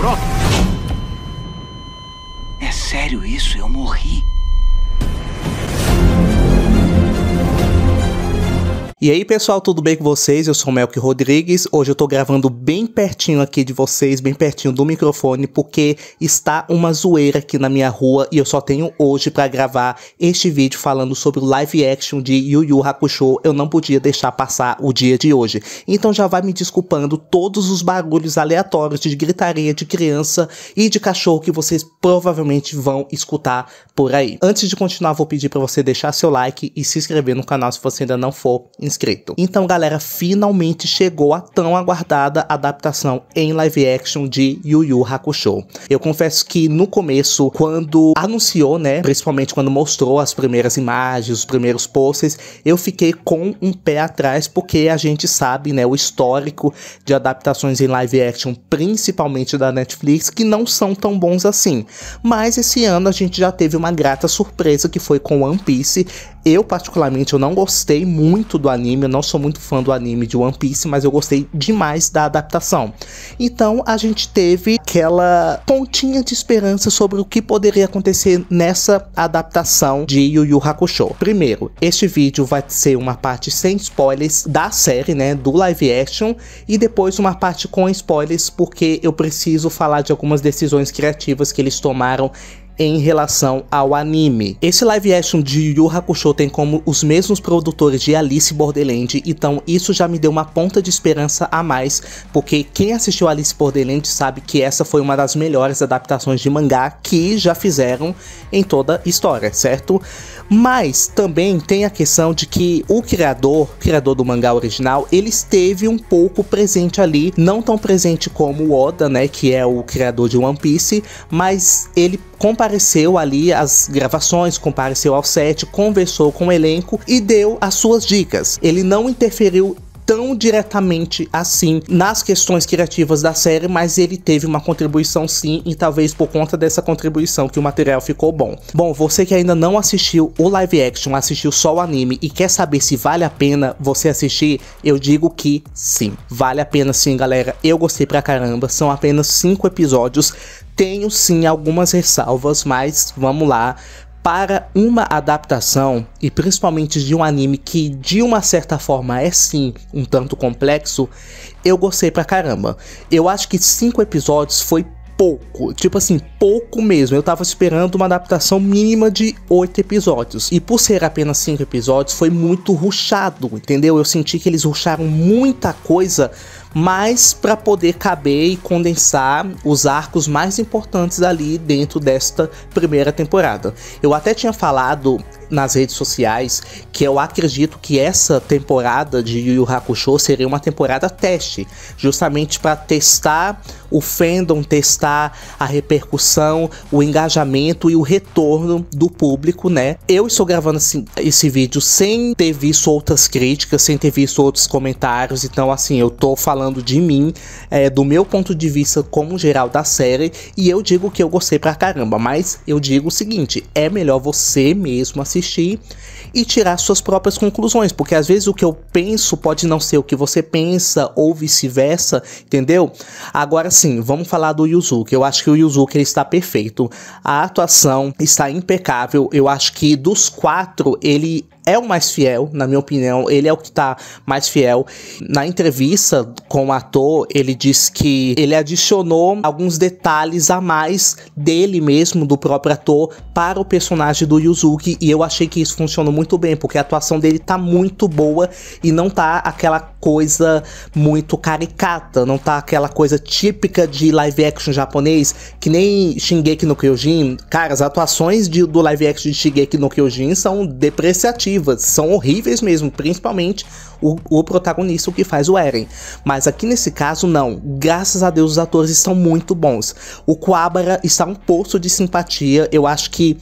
pronto. É sério isso? Eu morri. E aí pessoal, tudo bem com vocês? Eu sou Melk Rodrigues. Hoje eu tô gravando bem pertinho aqui de vocês, bem pertinho do microfone, porque está uma zoeira aqui na minha rua e eu só tenho hoje para gravar este vídeo falando sobre o live action de Yu Yu Hakusho. Eu não podia deixar passar o dia de hoje. Então já vai me desculpando todos os barulhos aleatórios de gritaria de criança e de cachorro que vocês provavelmente vão escutar por aí. Antes de continuar, vou pedir para você deixar seu like e se inscrever no canal se você ainda não for inscrito inscrito. Então, galera, finalmente chegou a tão aguardada adaptação em live action de Yu Yu Hakusho. Eu confesso que no começo, quando anunciou, né, principalmente quando mostrou as primeiras imagens, os primeiros posts, eu fiquei com um pé atrás porque a gente sabe, né, o histórico de adaptações em live action, principalmente da Netflix, que não são tão bons assim. Mas esse ano a gente já teve uma grata surpresa que foi com One Piece eu, particularmente, eu não gostei muito do anime, eu não sou muito fã do anime de One Piece, mas eu gostei demais da adaptação. Então a gente teve aquela pontinha de esperança sobre o que poderia acontecer nessa adaptação de Yu Yu Hakusho. Primeiro, este vídeo vai ser uma parte sem spoilers da série, né, do live action, e depois uma parte com spoilers, porque eu preciso falar de algumas decisões criativas que eles tomaram em relação ao anime. Esse live action de Yu Hakusho tem como os mesmos produtores de Alice Borderland, então isso já me deu uma ponta de esperança a mais, porque quem assistiu Alice Borderland sabe que essa foi uma das melhores adaptações de mangá que já fizeram em toda a história, certo? Mas também tem a questão de que o criador, o criador do mangá original, ele esteve um pouco presente ali, não tão presente como o Oda, né, que é o criador de One Piece, mas ele compareceu ali às gravações, compareceu ao set, conversou com o elenco e deu as suas dicas. Ele não interferiu tão diretamente assim nas questões criativas da série, mas ele teve uma contribuição sim, e talvez por conta dessa contribuição que o material ficou bom. Bom, você que ainda não assistiu o live action, assistiu só o anime e quer saber se vale a pena você assistir, eu digo que sim. Vale a pena sim, galera. Eu gostei pra caramba. São apenas cinco episódios tenho sim algumas ressalvas, mas vamos lá. Para uma adaptação, e principalmente de um anime que de uma certa forma é sim um tanto complexo, eu gostei pra caramba. Eu acho que cinco episódios foi pouco, tipo assim, pouco mesmo. Eu tava esperando uma adaptação mínima de oito episódios. E por ser apenas cinco episódios, foi muito ruchado, entendeu? Eu senti que eles ruxaram muita coisa mas para poder caber e condensar os arcos mais importantes ali dentro desta primeira temporada. Eu até tinha falado nas redes sociais que eu acredito que essa temporada de Yu Yu Hakusho seria uma temporada teste, justamente para testar o fandom, testar a repercussão, o engajamento e o retorno do público, né? Eu estou gravando assim, esse vídeo sem ter visto outras críticas, sem ter visto outros comentários, então assim, eu tô falando falando de mim, é, do meu ponto de vista como geral da série, e eu digo que eu gostei pra caramba, mas eu digo o seguinte: é melhor você mesmo assistir e tirar suas próprias conclusões, porque às vezes o que eu penso pode não ser o que você pensa ou vice-versa, entendeu? Agora sim, vamos falar do Yuzuki. Eu acho que o Yuzuki ele está perfeito. A atuação está impecável. Eu acho que dos quatro ele é o mais fiel, na minha opinião. Ele é o que tá mais fiel. Na entrevista com o ator, ele diz que ele adicionou alguns detalhes a mais dele mesmo, do próprio ator, para o personagem do Yuzuki. E eu achei que isso funcionou muito bem, porque a atuação dele tá muito boa e não tá aquela coisa muito caricata, não tá aquela coisa típica de live action japonês, que nem Shingeki no Kyojin. Cara, as atuações de, do live action de Shingeki no Kyojin são depreciativas, são horríveis mesmo, principalmente o, o protagonista, o que faz o Eren. Mas aqui nesse caso, não. Graças a Deus, os atores estão muito bons. O Kuabara está um poço de simpatia, eu acho que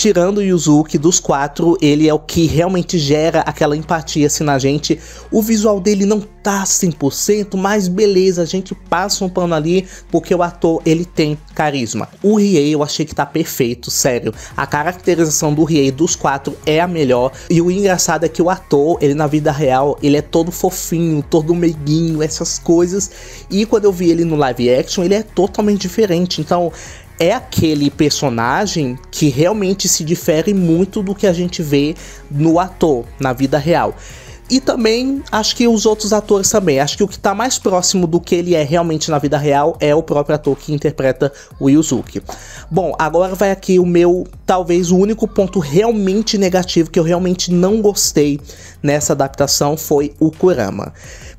Tirando o Yuzuki, dos quatro, ele é o que realmente gera aquela empatia assim, na gente. O visual dele não tá 100%, mas beleza, a gente passa um pano ali, porque o ator, ele tem carisma. O Riei eu achei que tá perfeito, sério. A caracterização do Riei dos quatro é a melhor. E o engraçado é que o ator, ele na vida real, ele é todo fofinho, todo meiguinho, essas coisas. E quando eu vi ele no live action, ele é totalmente diferente. Então, é aquele personagem que realmente se difere muito do que a gente vê no ator, na vida real. E também acho que os outros atores também. Acho que o que está mais próximo do que ele é realmente na vida real é o próprio ator que interpreta o Yuzuki. Bom, agora vai aqui o meu, talvez o único ponto realmente negativo que eu realmente não gostei nessa adaptação foi o Kurama.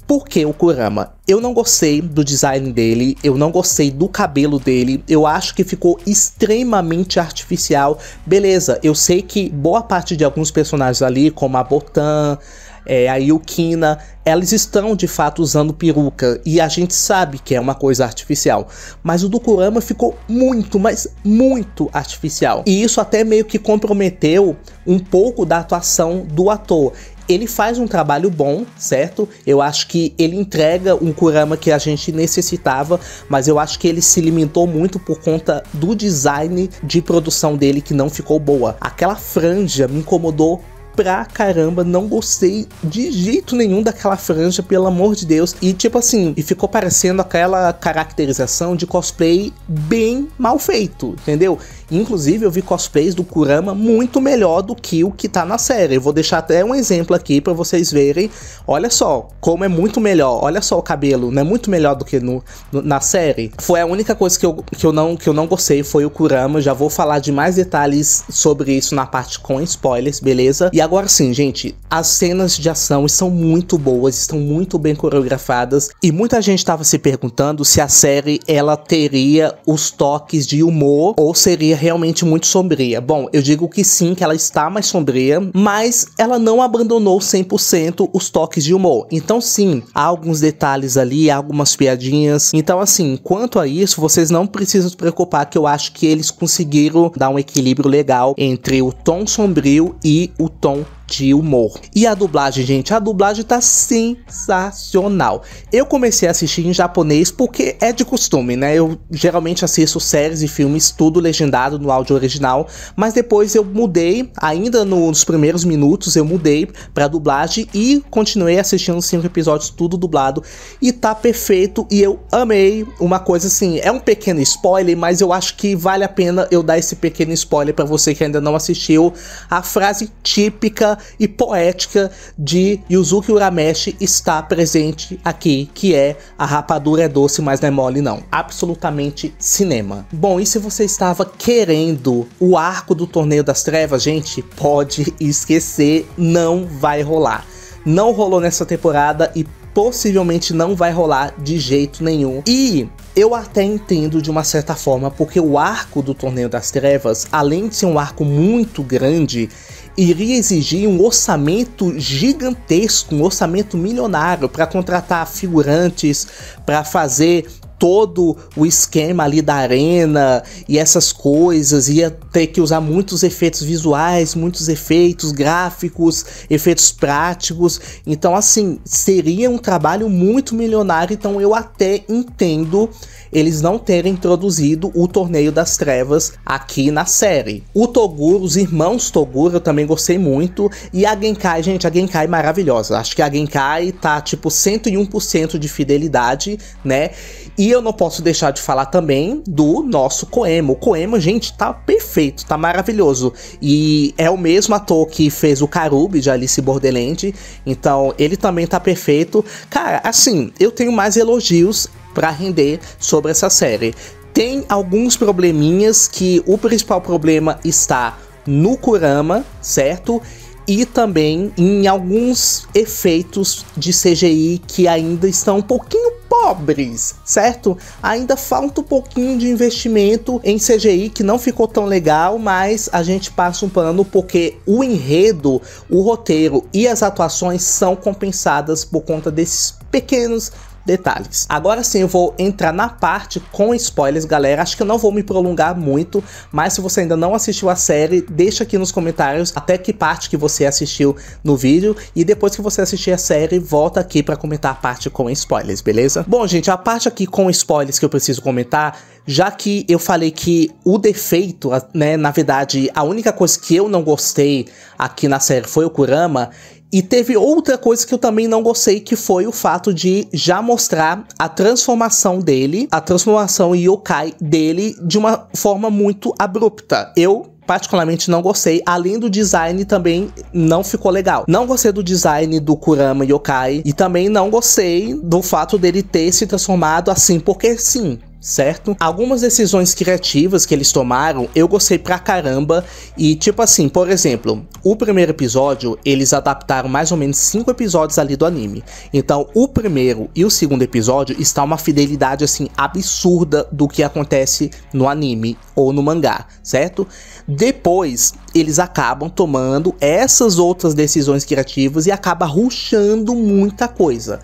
Porque o Kurama? Eu não gostei do design dele, eu não gostei do cabelo dele, eu acho que ficou extremamente artificial. Beleza, eu sei que boa parte de alguns personagens ali, como a Botan, é, a Yukina, elas estão de fato usando peruca e a gente sabe que é uma coisa artificial. Mas o do Kurama ficou muito, mas muito artificial. E isso até meio que comprometeu um pouco da atuação do ator. Ele faz um trabalho bom, certo? Eu acho que ele entrega um Kurama que a gente necessitava, mas eu acho que ele se limitou muito por conta do design de produção dele que não ficou boa. Aquela franja me incomodou pra caramba, não gostei de jeito nenhum daquela franja, pelo amor de Deus. E tipo assim, e ficou parecendo aquela caracterização de cosplay bem mal feito, entendeu? Inclusive, eu vi cosplays do Kurama muito melhor do que o que tá na série. Eu vou deixar até um exemplo aqui para vocês verem. Olha só, como é muito melhor. Olha só o cabelo, não é Muito melhor do que no, no, na série. Foi a única coisa que eu, que, eu não, que eu não gostei, foi o Kurama. Já vou falar de mais detalhes sobre isso na parte com spoilers, beleza? E agora sim, gente, as cenas de ação são muito boas, estão muito bem coreografadas. E muita gente estava se perguntando se a série ela teria os toques de humor ou seria realmente muito sombria? Bom, eu digo que sim, que ela está mais sombria, mas ela não abandonou 100% os toques de humor. Então sim, há alguns detalhes ali, algumas piadinhas. Então assim, quanto a isso, vocês não precisam se preocupar que eu acho que eles conseguiram dar um equilíbrio legal entre o tom sombrio e o tom de humor. E a dublagem, gente, a dublagem tá sensacional. Eu comecei a assistir em japonês porque é de costume, né? Eu geralmente assisto séries e filmes tudo legendado no áudio original, mas depois eu mudei, ainda nos primeiros minutos eu mudei pra dublagem e continuei assistindo cinco episódios tudo dublado e tá perfeito e eu amei. Uma coisa assim, é um pequeno spoiler, mas eu acho que vale a pena eu dar esse pequeno spoiler para você que ainda não assistiu. A frase típica e poética de Yuzuki Urameshi está presente aqui, que é a rapadura é doce, mas não é mole não. Absolutamente cinema. Bom, e se você estava querendo o arco do Torneio das Trevas, gente, pode esquecer, não vai rolar. Não rolou nessa temporada e possivelmente não vai rolar de jeito nenhum. E eu até entendo de uma certa forma, porque o arco do Torneio das Trevas, além de ser um arco muito grande, iria exigir um orçamento gigantesco, um orçamento milionário para contratar figurantes, para fazer todo o esquema ali da arena e essas coisas, ia ter que usar muitos efeitos visuais, muitos efeitos gráficos, efeitos práticos. Então, assim, seria um trabalho muito milionário. Então, eu até entendo eles não terem introduzido o Torneio das Trevas aqui na série. O Toguro, os irmãos Toguro, eu também gostei muito. E a Genkai, gente, a Genkai é maravilhosa. Acho que a Genkai tá tipo 101% de fidelidade, né? E e eu não posso deixar de falar também do nosso Coemo. O Coemo, gente, tá perfeito, tá maravilhoso. E é o mesmo ator que fez o Carube de Alice Borderland, então ele também tá perfeito. Cara, assim, eu tenho mais elogios para render sobre essa série. Tem alguns probleminhas que o principal problema está no Kurama, certo? e também em alguns efeitos de CGI que ainda estão um pouquinho pobres, certo? Ainda falta um pouquinho de investimento em CGI que não ficou tão legal, mas a gente passa um pano porque o enredo, o roteiro e as atuações são compensadas por conta desses pequenos detalhes. Agora sim eu vou entrar na parte com spoilers, galera. Acho que eu não vou me prolongar muito, mas se você ainda não assistiu a série, deixa aqui nos comentários até que parte que você assistiu no vídeo e depois que você assistir a série, volta aqui para comentar a parte com spoilers, beleza? Bom, gente, a parte aqui com spoilers que eu preciso comentar, já que eu falei que o defeito, né, na verdade, a única coisa que eu não gostei aqui na série foi o Kurama, e teve outra coisa que eu também não gostei, que foi o fato de já mostrar a transformação dele, a transformação yokai dele, de uma forma muito abrupta. Eu particularmente não gostei, além do design também não ficou legal. Não gostei do design do Kurama Yokai e também não gostei do fato dele ter se transformado assim, porque sim, certo? Algumas decisões criativas que eles tomaram eu gostei pra caramba e tipo assim, por exemplo, o primeiro episódio eles adaptaram mais ou menos cinco episódios ali do anime. Então, o primeiro e o segundo episódio está uma fidelidade assim absurda do que acontece no anime ou no mangá, certo? Depois eles acabam tomando essas outras decisões criativas e acaba ruxando muita coisa.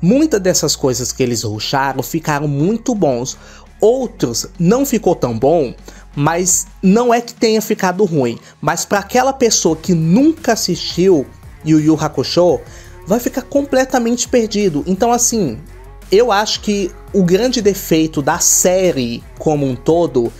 Muitas dessas coisas que eles ruxaram ficaram muito bons. Outros não ficou tão bom, mas não é que tenha ficado ruim. Mas para aquela pessoa que nunca assistiu Yu Yu Hakusho, vai ficar completamente perdido. Então assim, eu acho que o grande defeito da série como um todo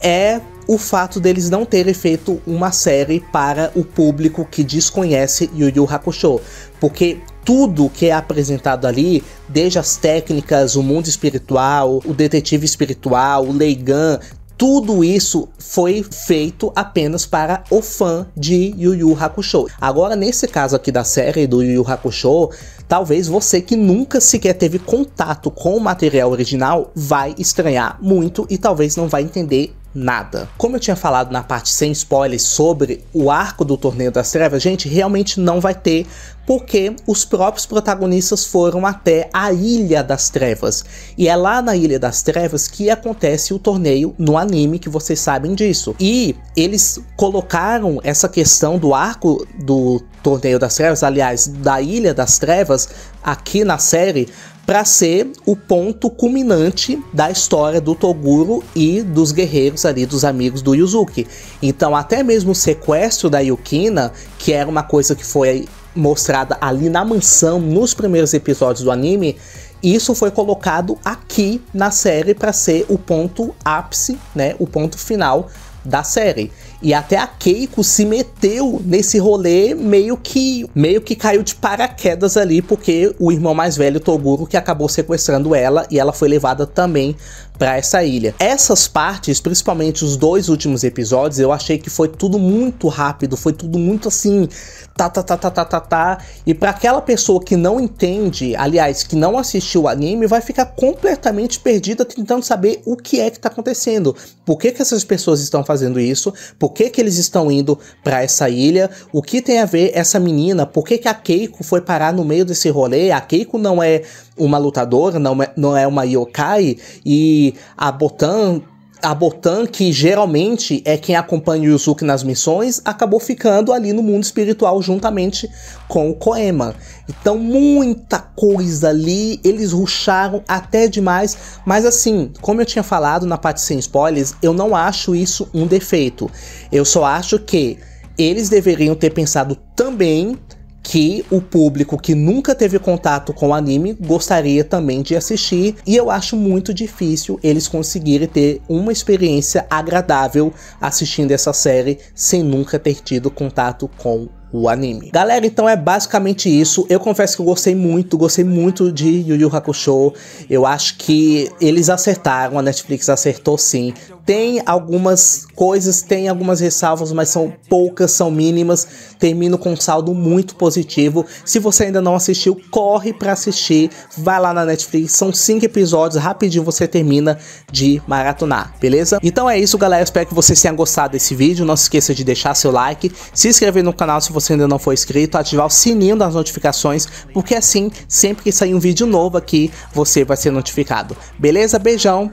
é o fato deles não terem feito uma série para o público que desconhece Yu Yu Hakusho, porque tudo que é apresentado ali, desde as técnicas, o mundo espiritual, o detetive espiritual, o Leigan, tudo isso foi feito apenas para o fã de Yu Yu Hakusho. Agora, nesse caso aqui da série do Yu Yu Hakusho, talvez você que nunca sequer teve contato com o material original vai estranhar muito e talvez não vai entender nada. Como eu tinha falado na parte sem spoilers sobre o arco do Torneio das Trevas, gente, realmente não vai ter porque os próprios protagonistas foram até a Ilha das Trevas. E é lá na Ilha das Trevas que acontece o torneio no anime, que vocês sabem disso. E eles colocaram essa questão do arco do Torneio das Trevas, aliás, da Ilha das Trevas, aqui na série, para ser o ponto culminante da história do Toguro e dos guerreiros ali, dos amigos do Yuzuki. Então, até mesmo o sequestro da Yukina, que era uma coisa que foi mostrada ali na mansão nos primeiros episódios do anime, isso foi colocado aqui na série para ser o ponto ápice, né, o ponto final da série. E até a Keiko se meteu nesse rolê meio que meio que caiu de paraquedas ali, porque o irmão mais velho Toguro que acabou sequestrando ela e ela foi levada também para essa ilha. Essas partes, principalmente os dois últimos episódios, eu achei que foi tudo muito rápido, foi tudo muito assim, tá tá tá tá tá tá, tá. E para aquela pessoa que não entende, aliás, que não assistiu o anime, vai ficar completamente perdida tentando saber o que é que tá acontecendo. Por que que essas pessoas estão fazendo isso? Por que que eles estão indo para essa ilha? O que tem a ver essa menina? Por que que a Keiko foi parar no meio desse rolê? A Keiko não é uma lutadora, não é, não é uma yokai, e a Botan a Botan, que geralmente é quem acompanha o Yuzuki nas missões, acabou ficando ali no mundo espiritual juntamente com o Koema. Então, muita coisa ali, eles ruxaram até demais, mas assim, como eu tinha falado na parte sem spoilers, eu não acho isso um defeito. Eu só acho que eles deveriam ter pensado também que o público que nunca teve contato com o anime gostaria também de assistir, e eu acho muito difícil eles conseguirem ter uma experiência agradável assistindo essa série sem nunca ter tido contato com o anime. Galera, então é basicamente isso. Eu confesso que eu gostei muito, gostei muito de Yu Yu Hakusho. Eu acho que eles acertaram, a Netflix acertou sim tem algumas coisas, tem algumas ressalvas, mas são poucas, são mínimas. Termino com um saldo muito positivo. Se você ainda não assistiu, corre para assistir. Vai lá na Netflix, são cinco episódios, rapidinho você termina de maratonar, beleza? Então é isso, galera. Espero que vocês tenham gostado desse vídeo. Não se esqueça de deixar seu like, se inscrever no canal se você ainda não for inscrito, ativar o sininho das notificações, porque assim, sempre que sair um vídeo novo aqui, você vai ser notificado. Beleza? Beijão.